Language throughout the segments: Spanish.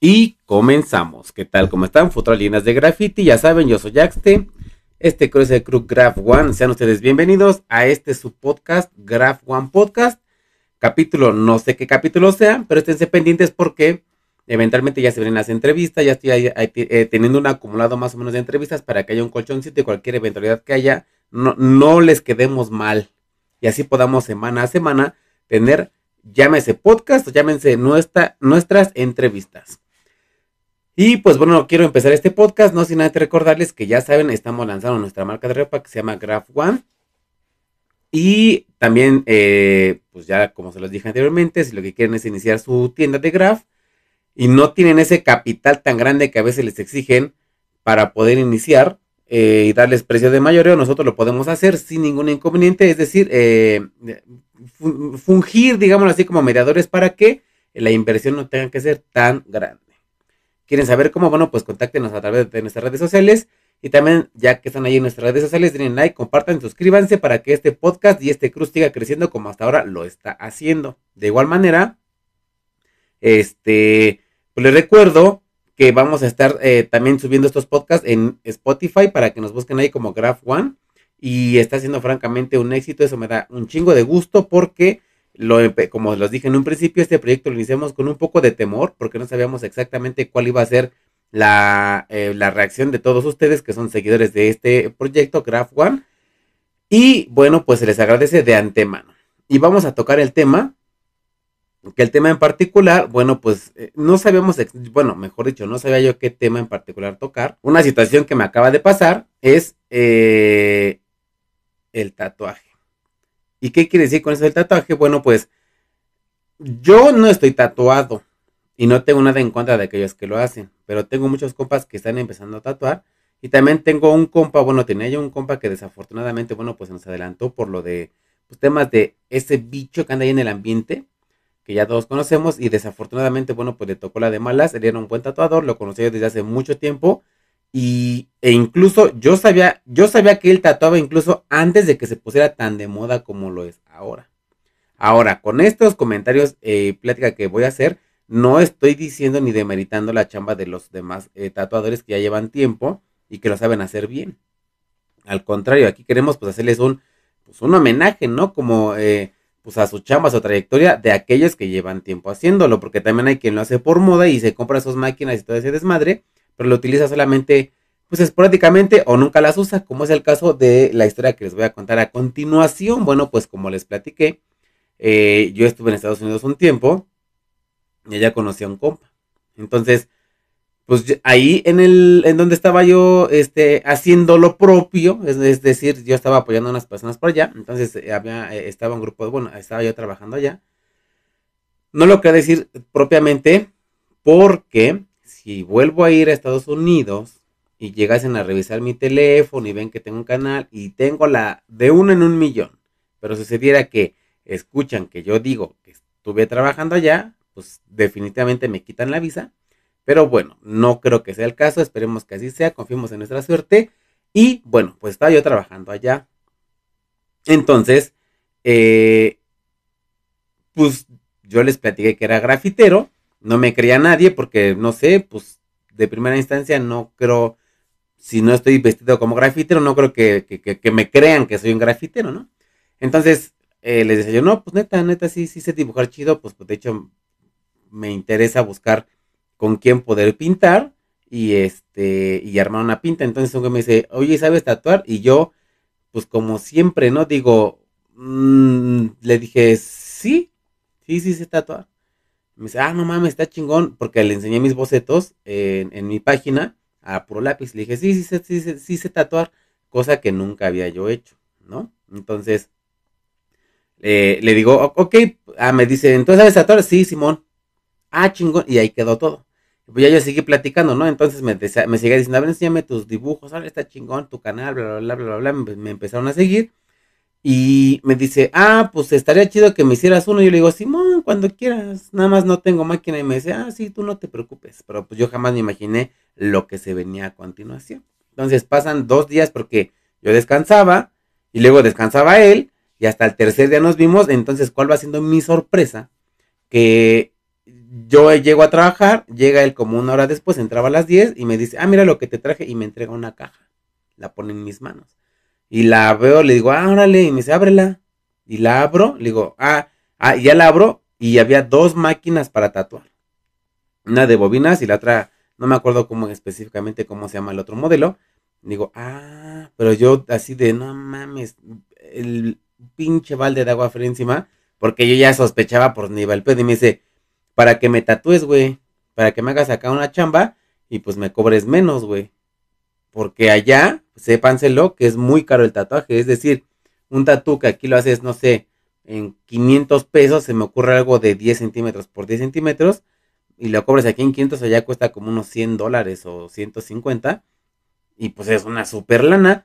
Y comenzamos. ¿Qué tal? ¿Cómo están? Futuralinas de Graffiti. Ya saben, yo soy Jaxte. Este es de Crew Graph One. Sean ustedes bienvenidos a este subpodcast, podcast, Graph One Podcast. Capítulo, no sé qué capítulo sea, pero esténse pendientes porque eventualmente ya se ven las entrevistas. Ya estoy eh, teniendo un acumulado más o menos de entrevistas para que haya un colchoncito y cualquier eventualidad que haya, no, les quedemos mal. Y así podamos semana a semana tener, llámese podcast o llámense nuestras entrevistas. Y pues bueno, quiero empezar este podcast, no sin antes recordarles que ya saben, estamos lanzando nuestra marca de ropa que se llama Graph One. Y también, eh, pues ya como se los dije anteriormente, si lo que quieren es iniciar su tienda de Graph y no tienen ese capital tan grande que a veces les exigen para poder iniciar eh, y darles precio de mayoreo, nosotros lo podemos hacer sin ningún inconveniente, es decir, eh, fungir, digámoslo así, como mediadores para que la inversión no tenga que ser tan grande quieren saber cómo, bueno, pues contáctenos a través de nuestras redes sociales. Y también, ya que están ahí en nuestras redes sociales, denle like, compartan, suscríbanse para que este podcast y este cruz siga creciendo como hasta ahora lo está haciendo. De igual manera, este, pues les recuerdo que vamos a estar eh, también subiendo estos podcasts en Spotify para que nos busquen ahí como Graph One. Y está siendo francamente un éxito, eso me da un chingo de gusto porque como los dije en un principio, este proyecto lo iniciamos con un poco de temor porque no sabíamos exactamente cuál iba a ser eh, la, reacción de todos ustedes que son seguidores de este proyecto, Graph One. Y bueno, pues se les agradece de antemano. Y vamos a tocar el tema, que el tema en particular, bueno, pues eh, no sabíamos, bueno, mejor dicho, no sabía yo qué tema en particular tocar. Una situación que me acaba de pasar es eh, el tatuaje. ¿Y qué quiere decir con eso del tatuaje? Bueno, pues yo no estoy tatuado y no tengo nada en contra de aquellos que lo hacen, pero tengo muchos compas que están empezando a tatuar y también tengo un compa, bueno, tenía yo un compa que desafortunadamente, bueno, pues nos adelantó por lo de los pues, temas de ese bicho que anda ahí en el ambiente, que ya todos conocemos y desafortunadamente, bueno, pues le tocó la de malas, él era un buen tatuador, lo conocí yo desde hace mucho tiempo y, e incluso yo sabía, yo sabía que él tatuaba incluso antes de que se pusiera tan de moda como lo es ahora. Ahora, con estos comentarios y eh, plática que voy a hacer, no estoy diciendo ni demeritando la chamba de los demás eh, tatuadores que ya llevan tiempo y que lo saben hacer bien. Al contrario, aquí queremos pues, hacerles un, pues, un homenaje, ¿no? Como eh, pues a su chamba, a su trayectoria de aquellos que llevan tiempo haciéndolo, porque también hay quien lo hace por moda y se compra sus máquinas y todo ese desmadre pero lo utiliza solamente pues esporádicamente o nunca las usa, como es el caso de la historia que les voy a contar a continuación. Bueno, pues como les platiqué, eh, yo estuve en Estados Unidos un tiempo y allá conocí a un compa. Entonces, pues ahí en el en donde estaba yo este haciendo lo propio, es, decir, yo estaba apoyando a unas personas por allá, entonces eh, había eh, estaba un grupo, bueno, estaba yo trabajando allá. No lo quiero decir propiamente porque si vuelvo a ir a Estados Unidos y llegasen a revisar mi teléfono y ven que tengo un canal y tengo la de uno en un millón, pero sucediera que escuchan que yo digo que estuve trabajando allá, pues definitivamente me quitan la visa. Pero bueno, no creo que sea el caso, esperemos que así sea, confiemos en nuestra suerte. Y bueno, pues estaba yo trabajando allá. Entonces, eh, pues yo les platiqué que era grafitero no me creía nadie porque, no sé, pues de primera instancia no creo, si no estoy vestido como grafitero, no creo que, me crean que soy un grafitero, ¿no? Entonces le eh, les decía yo, no, pues neta, neta, sí, sí sé dibujar chido, pues, de hecho me interesa buscar con quién poder pintar y este y armar una pinta. Entonces un me dice, oye, ¿sabes tatuar? Y yo, pues como siempre, ¿no? Digo, mm, le dije, sí, sí, sí sé tatuar. Me dice, ah, no mames, está chingón, porque le enseñé mis bocetos en, en mi página a puro lápiz. Le dije, sí, sí, sí, sí, sí, tatuar, cosa que nunca había yo hecho, ¿no? Entonces, le digo, ok, ah, me dice, entonces sabes tatuar, sí, Simón. Ah, chingón, y ahí quedó todo. Pues ya yo seguí platicando, ¿no? Entonces me, me seguía diciendo, a ver, enséñame tus dibujos, ahora está chingón, tu canal, bla, bla, bla, bla, bla. me empezaron a seguir. Y me dice, ah, pues estaría chido que me hicieras uno. Y yo le digo, Simón, cuando quieras, nada más no tengo máquina. Y me dice, ah, sí, tú no te preocupes. Pero pues yo jamás me imaginé lo que se venía a continuación. Entonces pasan dos días porque yo descansaba y luego descansaba él y hasta el tercer día nos vimos. Entonces, ¿cuál va siendo mi sorpresa? Que yo llego a trabajar, llega él como una hora después, entraba a las 10 y me dice, ah, mira lo que te traje y me entrega una caja. La pone en mis manos. Y la veo, le digo, ah, órale, y me dice, ábrela. Y la abro, le digo, ah, ah, ya la abro, y había dos máquinas para tatuar. Una de bobinas y la otra, no me acuerdo cómo específicamente cómo se llama el otro modelo. Digo, ah, pero yo así de, no mames, el pinche balde de agua fría encima, porque yo ya sospechaba por nivel pedo. Y me dice, para que me tatúes, güey, para que me hagas acá una chamba y pues me cobres menos, güey. Porque allá, sépanselo, que es muy caro el tatuaje. Es decir, un tatu que aquí lo haces, no sé, en 500 pesos, se me ocurre algo de 10 centímetros por 10 centímetros, y lo cobres aquí en 500, allá cuesta como unos 100 dólares o 150, y pues es una super lana.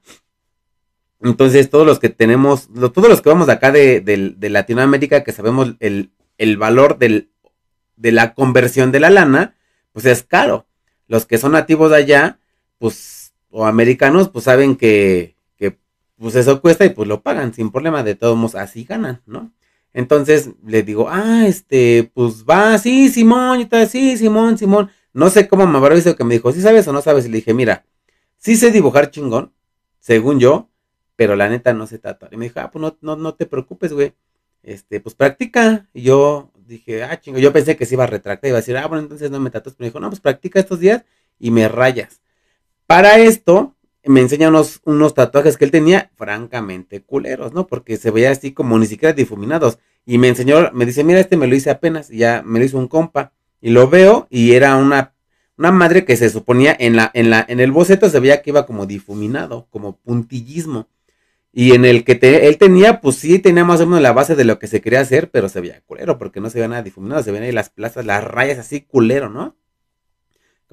Entonces, todos los que tenemos, todos los que vamos acá de, Latinoamérica, que sabemos el, el valor de la conversión de la lana, pues es caro. Los que son nativos de allá, pues o americanos, pues saben que, pues eso cuesta y pues lo pagan sin problema, de todos modos así ganan, ¿no? Entonces le digo, ah, este, pues va, sí, Simón, y tal, sí, Simón, Simón. No sé cómo me habrá visto que me dijo, ¿sí sabes o no sabes? Y le dije, mira, sí sé dibujar chingón, según yo, pero la neta no sé tatuar. Y me dijo, ah, pues no, no, no te preocupes, güey. Este, pues practica. Y yo dije, ah, chingón yo pensé que se iba a retractar, iba a decir, ah, bueno, entonces no me tatas Pero me dijo, no, pues practica estos días y me rayas. Para esto, me enseña unos, unos tatuajes que él tenía, francamente culeros, ¿no? Porque se veía así como ni siquiera difuminados. Y me enseñó, me dice, mira, este me lo hice apenas, ya me lo hizo un compa. Y lo veo, y era una, una madre que se suponía en la, en la, en el boceto se veía que iba como difuminado, como puntillismo. Y en el que él tenía, pues sí tenía más o menos la base de lo que se quería hacer, pero se veía culero, porque no se veía nada difuminado, se ven ahí las plazas, las rayas así culero, ¿no?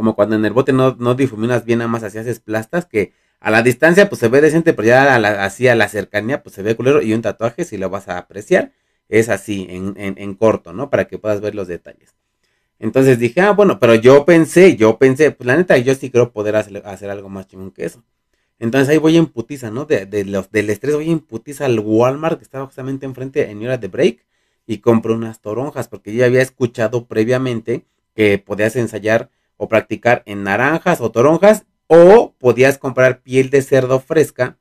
como cuando en el bote no, no difuminas bien, nada más así haces plastas que a la distancia pues se ve decente, pero ya así a la cercanía pues se ve culero y un tatuaje si lo vas a apreciar es así, en, corto, ¿no? Para que puedas ver los detalles. Entonces dije, ah, bueno, pero yo pensé, yo pensé, pues la neta, yo sí creo poder hacer, algo más chingón que eso. Entonces ahí voy en putiza, ¿no? De, los, del estrés voy en putiza al Walmart que estaba justamente enfrente en hora de break y compro unas toronjas porque yo había escuchado previamente que podías ensayar o practicar en naranjas o toronjas o podías comprar piel de cerdo fresca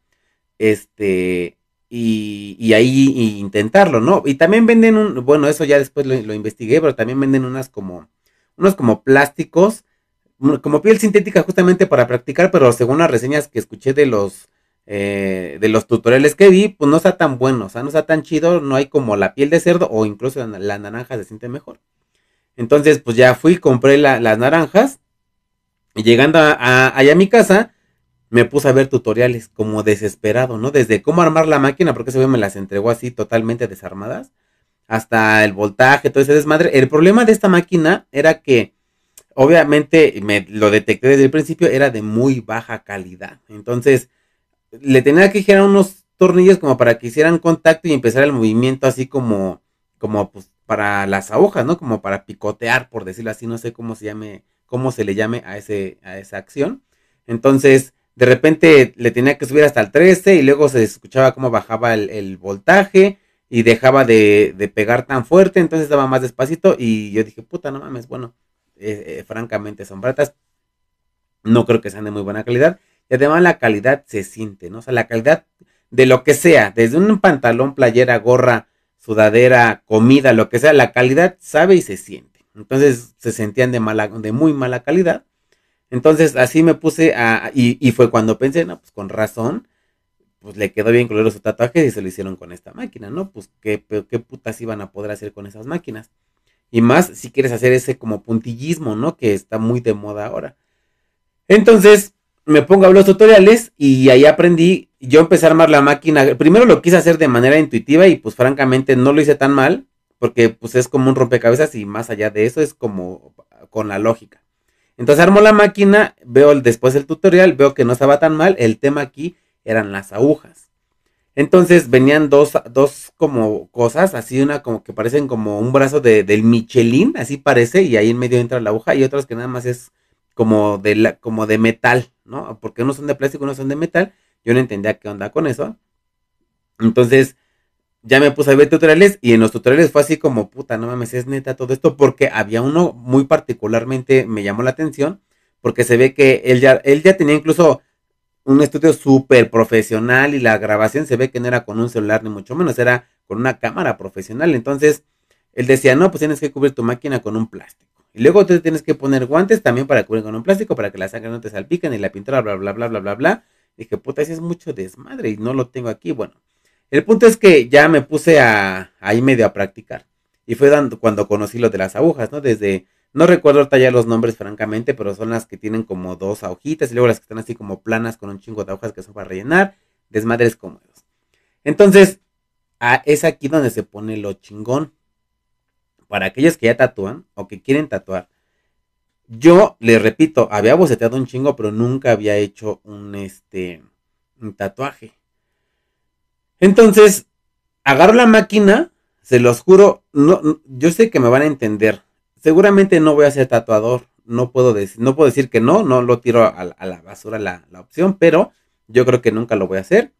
este y, ahí intentarlo, ¿no? Y también venden un, bueno, eso ya después lo, investigué, pero también venden unas como, unos como plásticos, como piel sintética justamente para practicar, pero según las reseñas que escuché de los, eh, de los tutoriales que vi, pues no está tan bueno, o sea, no está tan chido, no hay como la piel de cerdo o incluso la naranja se siente mejor. Entonces, pues ya fui, compré las naranjas. Y llegando a, allá a mi casa, me puse a ver tutoriales como desesperado, ¿no? Desde cómo armar la máquina, porque se güey me las entregó así totalmente desarmadas, hasta el voltaje, todo ese desmadre. El problema de esta máquina era que, obviamente, me lo detecté desde el principio, era de muy baja calidad. Entonces, le tenía que girar unos tornillos como para que hicieran contacto y empezar el movimiento así como, como pues, para las hojas, ¿no? Como para picotear, por decirlo así, no sé cómo se llame, cómo se le llame a, ese, a esa acción. Entonces, de repente le tenía que subir hasta el 13 y luego se escuchaba cómo bajaba el, voltaje y dejaba de, pegar tan fuerte, entonces daba más despacito y yo dije, puta, no mames, bueno, eh, eh, francamente son bratas, no creo que sean de muy buena calidad y además la calidad se siente, ¿no? O sea, la calidad de lo que sea, desde un pantalón, playera, gorra, sudadera, comida, lo que sea, la calidad sabe y se siente. Entonces se sentían de, mala, de muy mala calidad. Entonces así me puse a... Y, fue cuando pensé, no, pues con razón, pues le quedó bien color su tatuaje y se lo hicieron con esta máquina, ¿no? Pues qué, qué putas iban a poder hacer con esas máquinas. Y más si quieres hacer ese como puntillismo, ¿no? Que está muy de moda ahora. Entonces me pongo a ver los tutoriales y ahí aprendí yo empecé a armar la máquina. Primero lo quise hacer de manera intuitiva y pues francamente no lo hice tan mal porque pues es como un rompecabezas y más allá de eso es como con la lógica. Entonces armo la máquina, veo después el tutorial, veo que no estaba tan mal. El tema aquí eran las agujas. Entonces venían dos, dos como cosas, así una como que parecen como un brazo de, del Michelin, así parece, y ahí en medio entra la aguja, y otras que nada más es como de, como de metal, ¿no? Porque no son de plástico, no son de metal yo no entendía qué onda con eso. Entonces, ya me puse a ver tutoriales y en los tutoriales fue así como, puta, no mames, es neta todo esto, porque había uno muy particularmente me llamó la atención, porque se ve que él ya, él ya tenía incluso un estudio súper profesional y la grabación se ve que no era con un celular ni mucho menos, era con una cámara profesional. Entonces, él decía, no, pues tienes que cubrir tu máquina con un plástico. Y luego tú tienes que poner guantes también para cubrir con un plástico, para que la sangre no te salpique ni la pintura, bla, bla, bla, bla, bla. bla Dije, puta, ese es mucho desmadre y no lo tengo aquí. Bueno, el punto es que ya me puse a, ahí medio a practicar. Y fue dando, cuando conocí lo de las agujas, ¿no? Desde, no recuerdo ahorita ya los nombres francamente, pero son las que tienen como dos agujitas y luego las que están así como planas con un chingo de agujas que son para rellenar. Desmadres cómodos. Entonces, ah, es aquí donde se pone lo chingón. Para aquellos que ya tatúan o que quieren tatuar, yo, le repito, había boceteado un chingo, pero nunca había hecho un, este, tatuaje. Entonces, agarro la máquina, se los juro, no, yo sé que me van a entender. Seguramente no voy a ser tatuador, no puedo, decir, no puedo decir que no, no lo tiro a, la basura la, la, opción, pero yo creo que nunca lo voy a hacer.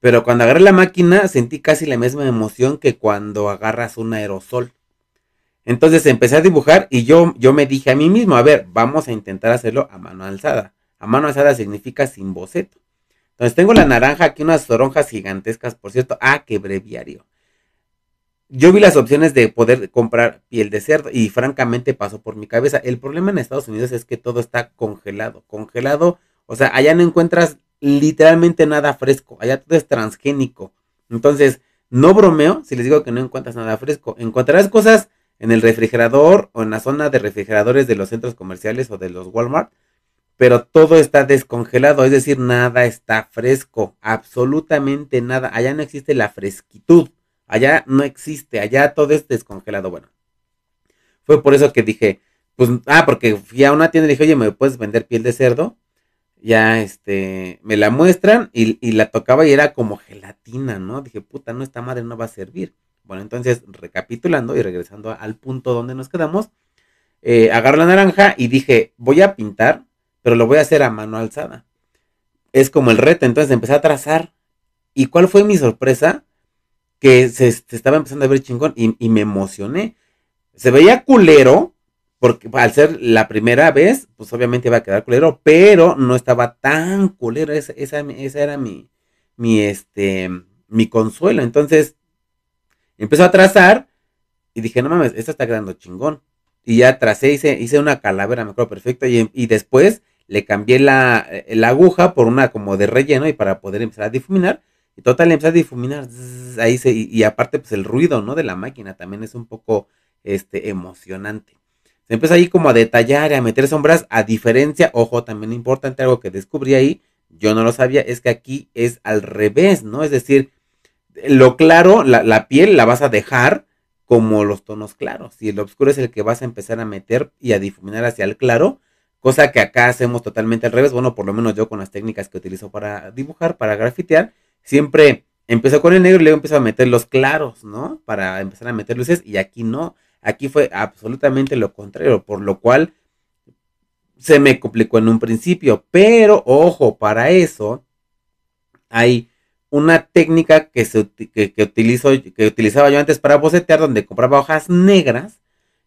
Pero cuando agarré la máquina sentí casi la misma emoción que cuando agarras un aerosol. Entonces empecé a dibujar y yo, yo me dije a mí mismo, a ver, vamos a intentar hacerlo a mano alzada. A mano alzada significa sin boceto. Entonces tengo la naranja aquí, unas toronjas gigantescas, por cierto. Ah, qué breviario. Yo vi las opciones de poder comprar piel de cerdo y francamente pasó por mi cabeza. El problema en Estados Unidos es que todo está congelado. Congelado, o sea, allá no encuentras literalmente nada fresco. Allá todo es transgénico. Entonces, no bromeo si les digo que no encuentras nada fresco. Encontrarás cosas en el refrigerador o en la zona de refrigeradores de los centros comerciales o de los Walmart, pero todo está descongelado, es decir, nada está fresco, absolutamente nada. Allá no existe la fresquitud, allá no existe, allá todo es descongelado. Bueno, fue por eso que dije, pues, ah, porque fui a una tienda y dije, oye, ¿me puedes vender piel de cerdo? Ya, este, me la muestran y, y la tocaba y era como gelatina, ¿no? Dije, puta, no, esta madre no va a servir. Bueno, entonces, recapitulando y regresando al punto donde nos quedamos, eh, agarro la naranja y dije, voy a pintar, pero lo voy a hacer a mano alzada. Es como el reto, entonces empecé a trazar. ¿Y cuál fue mi sorpresa? Que se, estaba empezando a ver chingón y, me emocioné. Se veía culero, porque al ser la primera vez, pues obviamente iba a quedar culero, pero no estaba tan culero. Esa, esa, era mi, mi, este, mi consuelo. Entonces, Empezó a trazar y dije, no mames, esta está quedando chingón. Y ya tracé, hice, hice una calavera, me acuerdo perfecto. Y, después le cambié eh, la, aguja por una como de relleno y para poder empezar a difuminar. Y total, empecé a difuminar. ahí y, aparte, pues el ruido, ¿no? De la máquina también es un poco este, emocionante. Se empieza ahí como a detallar y a meter sombras. A diferencia, ojo, también importante algo que descubrí ahí, yo no lo sabía, es que aquí es al revés, ¿no? Es decir, lo claro, la, piel la vas a dejar como los tonos claros. Y el oscuro es el que vas a empezar a meter y a difuminar hacia el claro. Cosa que acá hacemos totalmente al revés. Bueno, por lo menos yo con las técnicas que utilizo para dibujar, para grafitear, siempre empezó con el negro y luego empiezo a meter los claros, ¿no? Para empezar a meter luces. Y aquí no. Aquí fue absolutamente lo contrario. Por lo cual se me complicó en un principio. Pero ojo, para eso hay técnica que, que, utilizo, que utilizaba yo antes para bocetear, donde compraba hojas negras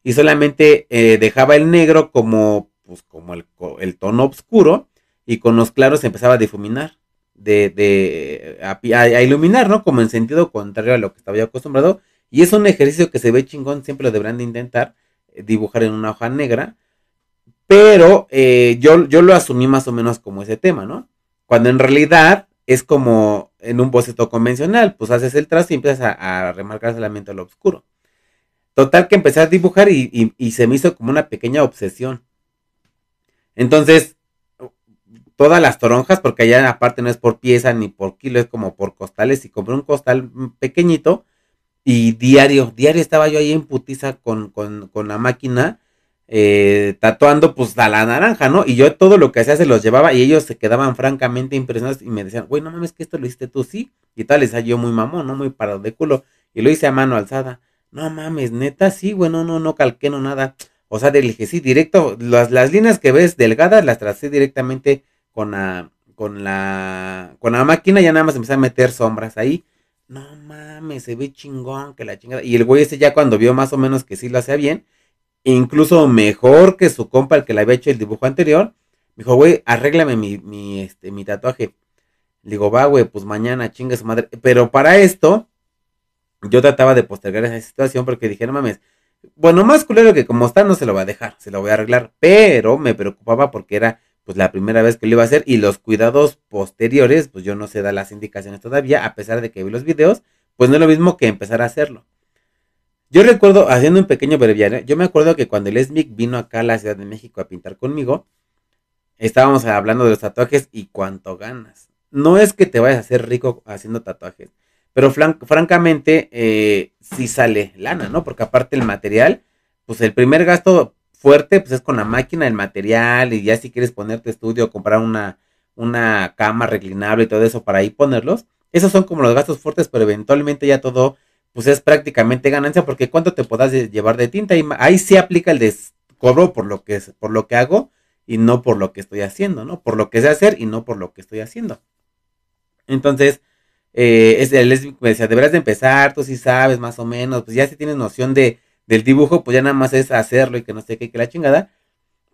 y solamente eh, dejaba el negro como, pues, como el, tono oscuro y con los claros empezaba a difuminar, de, de a, iluminar, ¿no? Como en sentido contrario a lo que estaba yo acostumbrado. Y es un ejercicio que se ve chingón, siempre lo deberán de intentar eh, dibujar en una hoja negra. Pero eh, yo, yo lo asumí más o menos como ese tema, ¿no? Cuando en realidad es como en un boceto convencional, pues haces el trazo y empiezas a, remarcarse remarcar solamente lo oscuro. Total que empecé a dibujar y, se me hizo como una pequeña obsesión. Entonces, todas las toronjas, porque allá aparte no es por pieza ni por kilo, es como por costales, y compré un costal pequeñito y diario, diario estaba yo ahí en putiza con la máquina eh, tatuando pues a la naranja, ¿no? Y yo todo lo que hacía se los llevaba y ellos se quedaban francamente impresionados y me decían, güey, no mames, que esto lo hiciste tú, sí. Y tal, les yo muy mamón, ¿no? Muy parado de culo. Y lo hice a mano alzada. No mames, neta, sí, güey, no, no, no calqué, no nada. O sea, dije, sí, directo, las, las líneas que ves delgadas las tracé directamente con la, con la, con la máquina, ya nada más empecé a meter sombras ahí. No mames, se ve chingón que la chingada. Y el güey ese ya cuando vio más o menos que sí lo hacía bien, incluso mejor que su compa, el que le había hecho el dibujo anterior. Me dijo, güey, arréglame mi, este, mi tatuaje. Le digo, va, güey, pues mañana, chinga su madre. Pero para esto, yo trataba de postergar esa situación porque dije, no mames, bueno, más culero que como está, no se lo va a dejar, se lo voy a arreglar. Pero me preocupaba porque era pues la primera vez que lo iba a hacer y los cuidados posteriores, pues yo no sé da las indicaciones todavía, a pesar de que vi los videos, pues no es lo mismo que empezar a hacerlo. Yo recuerdo, haciendo un pequeño breviario, yo me acuerdo que cuando el Esmic vino acá a la Ciudad de México a pintar conmigo, estábamos hablando de los tatuajes y cuánto ganas. No es que te vayas a hacer rico haciendo tatuajes, pero francamente eh, si sale lana, ¿no? Porque aparte el material, pues el primer gasto fuerte pues es con la máquina, el material y ya si quieres ponerte estudio, comprar una, una cama reclinable y todo eso para ahí ponerlos, esos son como los gastos fuertes, pero eventualmente ya todo pues es prácticamente ganancia, porque cuánto te podás llevar de tinta. ahí se aplica el descobro por lo que, por lo que hago y no por lo que estoy haciendo, ¿no? Por lo que sé hacer y no por lo que estoy haciendo. Entonces, eh, me decía, deberás de empezar, tú sí sabes más o menos, pues ya si tienes noción de, del dibujo, pues ya nada más es hacerlo y que no sé qué, que la chingada.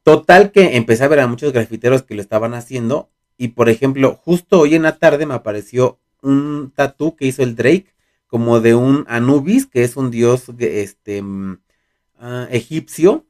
Total que empecé a ver a muchos grafiteros que lo estaban haciendo y por ejemplo, justo hoy en la tarde me apareció un tatú que hizo el Drake como de un Anubis, que es un dios este, mm, ah, egipcio.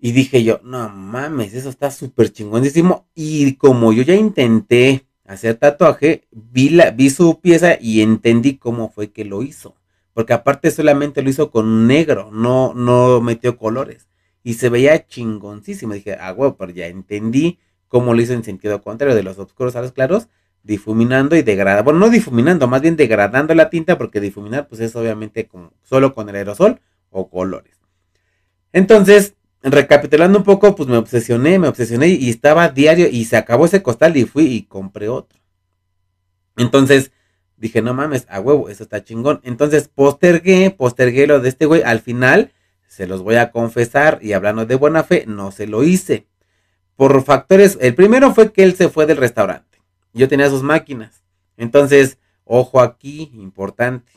Y dije yo, no mames, eso está súper chingonísimo. Y como yo ya intenté hacer tatuaje, vi, la, vi su pieza y entendí cómo fue que lo hizo. Porque aparte solamente lo hizo con negro, no, no metió colores. Y se veía chingoncísimo. Dije, ah, huevo, pero ya entendí cómo lo hizo en sentido contrario, de los oscuros a los claros difuminando y degradando, bueno, no difuminando, más bien degradando la tinta, porque difuminar pues es obviamente solo con el aerosol o colores. Entonces, recapitulando un poco, pues me obsesioné, me obsesioné y estaba diario y se acabó ese costal y fui y compré otro. Entonces, dije, no mames, a huevo, eso está chingón. Entonces, postergué, postergué lo de este güey, al final se los voy a confesar y hablando de buena fe, no se lo hice. Por factores, el primero fue que él se fue del restaurante. Yo tenía sus máquinas. Entonces, ojo aquí, importante.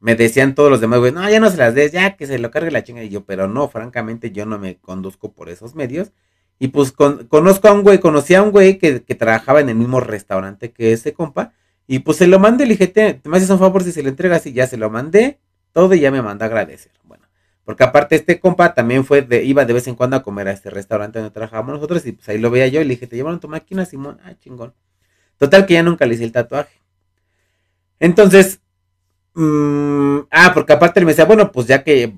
Me decían todos los demás, güey, no, ya no se las des, ya que se lo cargue la chinga. Y yo, pero no, francamente, yo no me conduzco por esos medios. Y pues conozco a un güey, conocí a un güey que, trabajaba en el mismo restaurante que ese compa. Y pues se lo mandé, le dije, te, me haces un favor si se lo entregas y ya se lo mandé todo y ya me mandó a agradecer. Bueno, porque aparte este compa también fue de, iba de vez en cuando a comer a este restaurante donde trabajábamos nosotros y pues ahí lo veía yo y le dije, te llevaron tu máquina, Simón, ah, chingón. Total que ya nunca le hice el tatuaje. Entonces, mm, ah, porque aparte él me decía, bueno, pues ya que,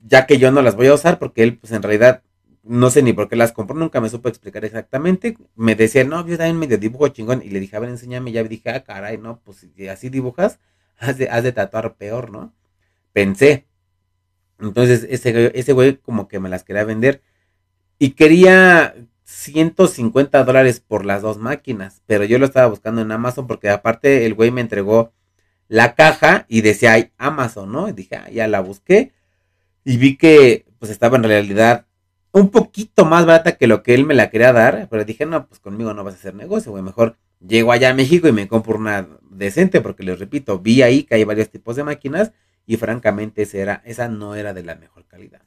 ya que yo no las voy a usar, porque él, pues en realidad, no sé ni por qué las compró, nunca me supo explicar exactamente. Me decía, no, yo también medio dibujo chingón. Y le dije, a ver, enséñame. ya dije, ah, caray, no, pues si así dibujas, has de, de tatuar peor, ¿no? Pensé. Entonces, ese, ese güey como que me las quería vender. Y quería, 150 dólares por las dos máquinas, pero yo lo estaba buscando en Amazon porque aparte el güey me entregó la caja y decía hay Amazon, ¿no? dije, ah, ya la busqué y vi que pues estaba en realidad un poquito más barata que lo que él me la quería dar, pero dije, no, pues conmigo no vas a hacer negocio, güey, mejor llego allá a México y me compro una decente, porque les repito, vi ahí que hay varios tipos de máquinas y francamente esa no era de la mejor calidad.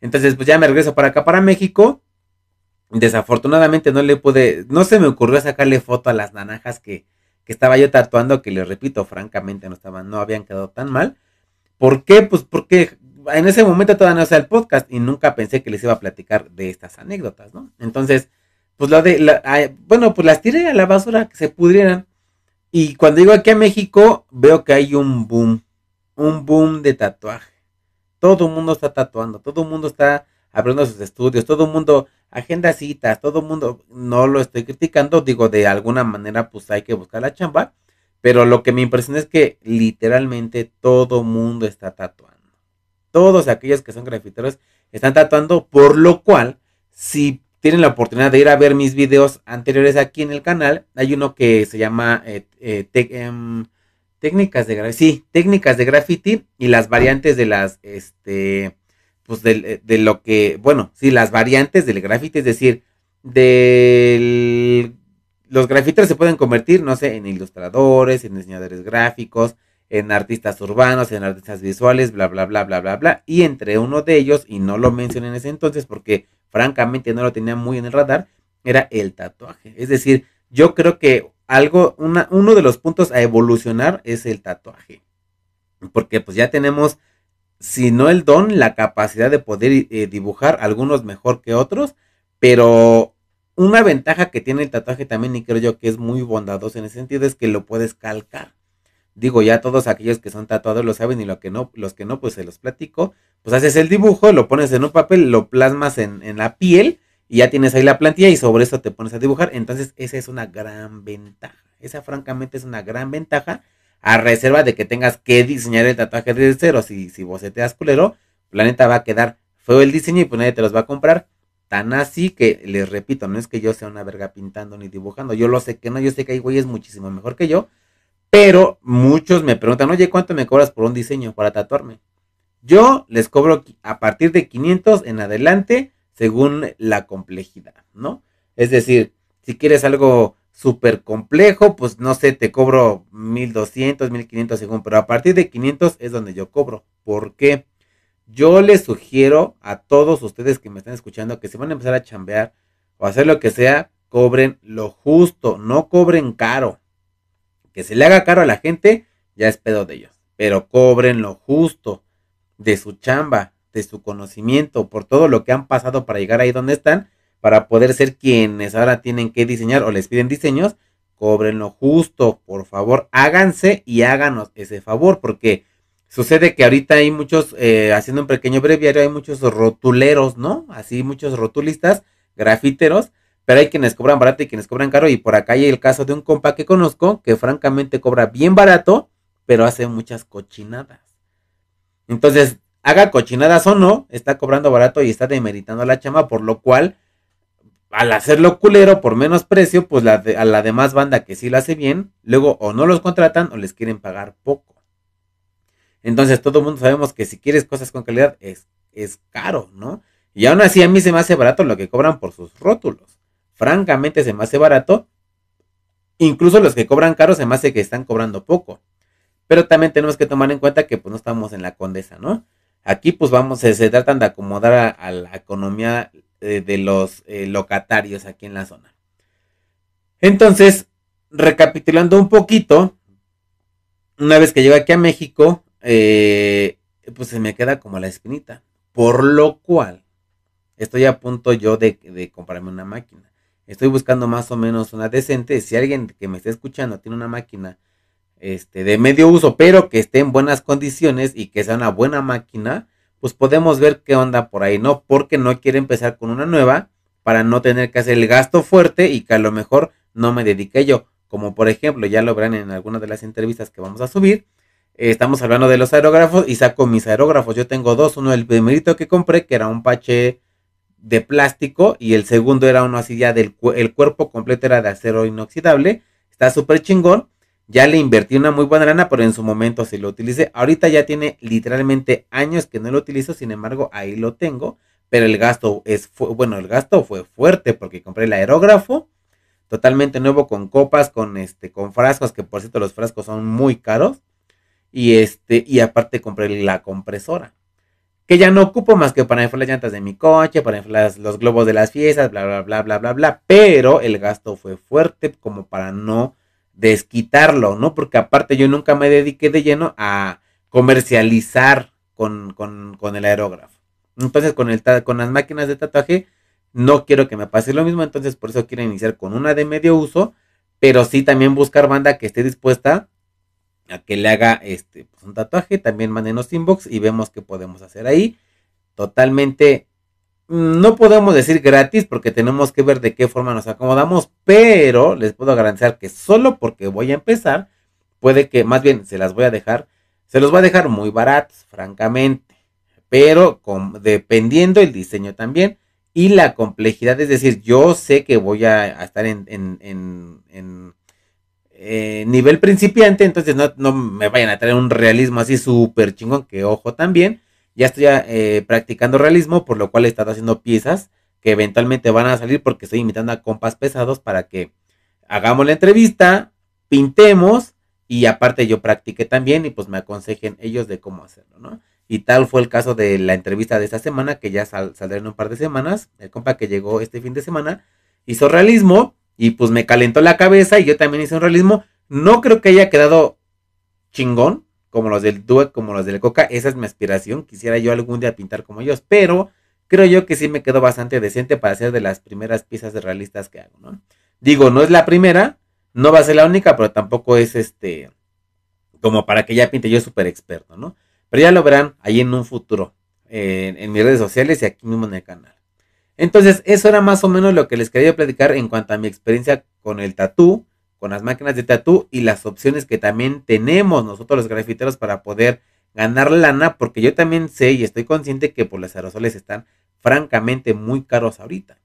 Entonces, pues ya me regreso para acá, para México Desafortunadamente no le pude, no se me ocurrió sacarle foto a las naranjas que, estaba yo tatuando, que les repito, francamente no estaban, no habían quedado tan mal. ¿Por qué? Pues porque en ese momento todavía no hacía el podcast y nunca pensé que les iba a platicar de estas anécdotas, ¿no? Entonces, pues lo de, la, bueno, pues las tiré a la basura que se pudrieran. Y cuando llego aquí a México, veo que hay un boom, un boom de tatuaje. Todo el mundo está tatuando, todo el mundo está abriendo sus estudios, todo el mundo agenda citas, todo mundo, no lo estoy criticando, digo, de alguna manera pues hay que buscar la chamba, pero lo que me impresiona es que literalmente todo mundo está tatuando. Todos aquellos que son grafiteros están tatuando, por lo cual, si tienen la oportunidad de ir a ver mis videos anteriores aquí en el canal, hay uno que se llama eh, eh, em, técnicas de graffiti, sí, técnicas de graffiti y las variantes de las, este, pues de, eh, de, lo que, bueno, sí, las variantes del grafite, es decir, del, los grafiters se pueden convertir, no sé, en ilustradores, en diseñadores gráficos, en artistas urbanos, en artistas visuales, bla, bla, bla, bla, bla, bla. Y entre uno de ellos, y no lo mencioné en ese entonces porque francamente no lo tenía muy en el radar, era el tatuaje. Es decir, yo creo que algo, una, uno de los puntos a evolucionar es el tatuaje. Porque pues ya tenemos si no el don, la capacidad de poder eh, dibujar, algunos mejor que otros, pero una ventaja que tiene el tatuaje también y creo yo que es muy bondadoso en ese sentido es que lo puedes calcar. Digo, ya todos aquellos que son tatuados lo saben y lo que no, los que no, pues se los platico. Pues haces el dibujo, lo pones en un papel, lo plasmas en, en la piel y ya tienes ahí la plantilla y sobre eso te pones a dibujar. Entonces, esa es una gran ventaja. Esa francamente es una gran ventaja a reserva de que tengas que diseñar el tatuaje desde cero. Si, si vos te culero, la va a quedar feo el diseño y pues nadie te los va a comprar. Tan así que, les repito, no es que yo sea una verga pintando ni dibujando. Yo lo sé que no, yo sé que hay güeyes muchísimo mejor que yo. Pero muchos me preguntan, oye, ¿cuánto me cobras por un diseño para tatuarme? Yo les cobro a partir de 500 en adelante según la complejidad, ¿no? Es decir, si quieres algo súper complejo, pues no sé, te cobro 1200, 1500 según, pero a partir de 500 es donde yo cobro. ¿Por qué? Yo les sugiero a todos ustedes que me están escuchando que si van a empezar a chambear o hacer lo que sea, cobren lo justo, no cobren caro. Que se le haga caro a la gente, ya es pedo de ellos. Pero cobren lo justo de su chamba, de su conocimiento, por todo lo que han pasado para llegar ahí donde están para poder ser quienes ahora tienen que diseñar o les piden diseños, cobren justo, por favor, háganse y háganos ese favor, porque sucede que ahorita hay muchos, eh, haciendo un pequeño breviario, hay muchos rotuleros, ¿no? Así, muchos rotulistas, grafiteros, pero hay quienes cobran barato y quienes cobran caro, y por acá hay el caso de un compa que conozco, que francamente cobra bien barato, pero hace muchas cochinadas. Entonces, haga cochinadas o no, está cobrando barato y está demeritando a la chama, por lo cual al hacerlo culero por menos precio, pues a la demás banda que sí lo hace bien, luego o no los contratan o les quieren pagar poco. Entonces todo el mundo sabemos que si quieres cosas con calidad es, es caro, ¿no? Y aún así a mí se me hace barato lo que cobran por sus rótulos. Francamente se me hace barato. Incluso los que cobran caro se me hace que están cobrando poco. Pero también tenemos que tomar en cuenta que pues no estamos en la condesa, ¿no? Aquí pues vamos, se, tratan de acomodar a la economía eh, de los eh, locatarios aquí en la zona. Entonces, recapitulando un poquito, una vez que llego aquí a México, eh, pues se me queda como la espinita. Por lo cual, estoy a punto yo de, comprarme una máquina. Estoy buscando más o menos una decente. Si alguien que me esté escuchando tiene una máquina este, de medio uso, pero que esté en buenas condiciones y que sea una buena máquina, pues podemos ver qué onda por ahí, ¿no? Porque no quiere empezar con una nueva para no tener que hacer el gasto fuerte y que a lo mejor no me dedique yo. Como por ejemplo, ya lo verán en alguna de las entrevistas que vamos a subir, eh, estamos hablando de los aerógrafos y saco mis aerógrafos. Yo tengo dos, uno el primerito que compré, que era un pache de plástico y el segundo era uno así ya del el cuerpo completo era de acero inoxidable. Está súper chingón ya le invertí una muy buena lana, pero en su momento sí lo utilicé. Ahorita ya tiene literalmente años que no lo utilizo, sin embargo, ahí lo tengo. Pero el gasto es, fue, bueno, el gasto fue fuerte porque compré el aerógrafo totalmente nuevo con copas, con este, con frascos, que por cierto los frascos son muy caros. Y este, y aparte compré la compresora. Que ya no ocupo más que para inflar las llantas de mi coche, para inflar los globos de las fiestas, bla, bla, bla, bla, bla, bla. Pero el gasto fue fuerte como para no desquitarlo, ¿no? Porque aparte yo nunca me dediqué de lleno a comercializar con, el aerógrafo. Entonces con, con las máquinas de tatuaje no quiero que me pase lo mismo, entonces por eso quiero iniciar con una de medio uso, pero sí también buscar banda que esté dispuesta a que le haga este pues, un tatuaje, también mandenos inbox y vemos qué podemos hacer ahí. Totalmente Mm, no podemos decir gratis porque tenemos que ver de qué forma nos acomodamos, pero les puedo garantizar que solo porque voy a empezar, puede que más bien se las voy a dejar, se los voy a dejar muy baratos, francamente, pero dependiendo el diseño también y la complejidad, es decir, yo sé que voy a, estar en, en, eh, nivel principiante, entonces no, no me vayan a traer un realismo así súper chingón, que ojo también ya estoy eh, practicando realismo, por lo cual he estado haciendo piezas que eventualmente van a salir porque estoy invitando a compas pesados para que hagamos la entrevista, pintemos y aparte yo practiqué también y pues me aconsejen ellos de cómo hacerlo, ¿no? Y tal fue el caso de la entrevista de esta semana, que ya saldrá en un par de semanas. El compa que llegó este fin de semana hizo realismo y pues me calentó la cabeza y yo también hice un realismo. No creo que haya quedado chingón, como los del Duet, como los del Coca, esa es mi aspiración, quisiera yo algún día pintar como ellos, pero creo yo que sí me quedo bastante decente para ser de las primeras piezas realistas que hago, ¿no? Digo, no es la primera, no va a ser la única, pero tampoco es este como para que ya pinte yo súper experto, ¿no? Pero ya lo verán ahí en un futuro, en mis redes sociales y aquí mismo en el canal. Entonces, eso era más o menos lo que les quería platicar en cuanto a mi experiencia con el tatú con las máquinas de tatú y las opciones que también tenemos nosotros los grafiteros para poder ganar lana, porque yo también sé y estoy consciente que por pues, los aerosoles están francamente muy caros ahorita.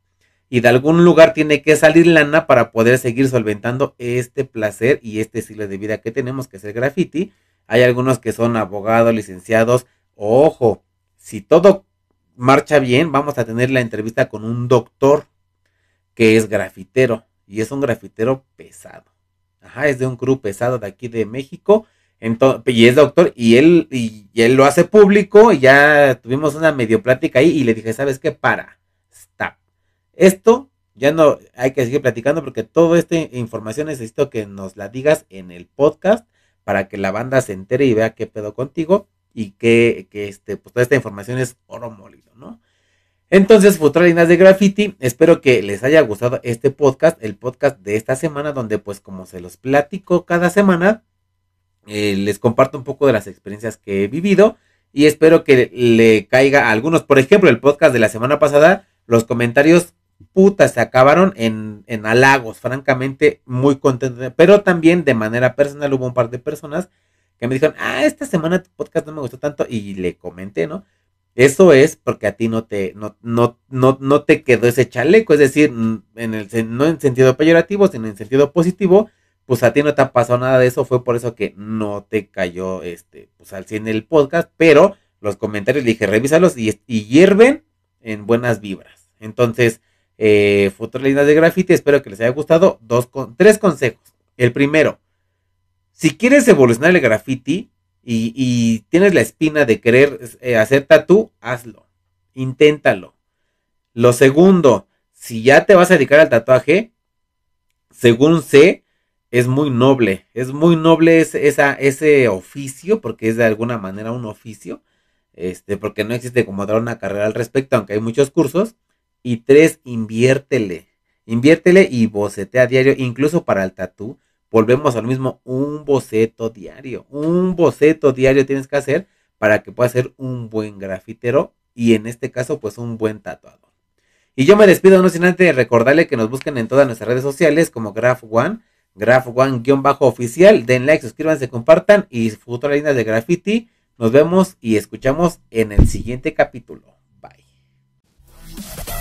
Y de algún lugar tiene que salir lana para poder seguir solventando este placer y este estilo de vida que tenemos, que es el graffiti. Hay algunos que son abogados, licenciados. Ojo, si todo marcha bien, vamos a tener la entrevista con un doctor que es grafitero y es un grafitero pesado. Ajá, es de un crew pesado de aquí de México. Entonces, y es doctor y él, y, él lo hace público. Y ya tuvimos una medio plática ahí y le dije, ¿sabes qué? Para, stop. Esto ya no hay que seguir platicando porque toda esta información necesito que nos la digas en el podcast para que la banda se entere y vea qué pedo contigo y que, que este, pues toda esta información es oro molido, ¿no? Entonces, futralinas de graffiti, espero que les haya gustado este podcast, el podcast de esta semana, donde pues como se los platico cada semana, eh, les comparto un poco de las experiencias que he vivido y espero que le caiga a algunos. Por ejemplo, el podcast de la semana pasada, los comentarios putas se acabaron en, en halagos, francamente muy contento, pero también de manera personal hubo un par de personas que me dijeron, ah, esta semana tu podcast no me gustó tanto y le comenté, ¿no? Eso es porque a ti no te, no, no, no, te quedó ese chaleco, es decir, en el, no en sentido peyorativo, sino en sentido positivo, pues a ti no te ha pasado nada de eso, fue por eso que no te cayó este, pues al 100 el podcast, pero los comentarios le dije, revísalos y, y hierven en buenas vibras. Entonces, eh, futuras de graffiti, espero que les haya gustado. Dos tres consejos. El primero, si quieres evolucionar el graffiti, y, tienes la espina de querer hacer eh, tatú, hazlo, inténtalo. Lo segundo, si ya te vas a dedicar al tatuaje, según sé, es muy noble, es muy noble ese, ese oficio, porque es de alguna manera un oficio, este, porque no existe como dar una carrera al respecto, aunque hay muchos cursos. Y tres, inviértele, inviértele y bocetea a diario, incluso para el tatú volvemos al mismo, un boceto diario. Un boceto diario tienes que hacer para que puedas ser un buen grafitero y en este caso pues un buen tatuador. Y yo me despido no sin antes recordarle que nos busquen en todas nuestras redes sociales como Graf One, Graf One-oficial, den like, suscríbanse, compartan y futura línea de graffiti. Nos vemos y escuchamos en el siguiente capítulo. Bye.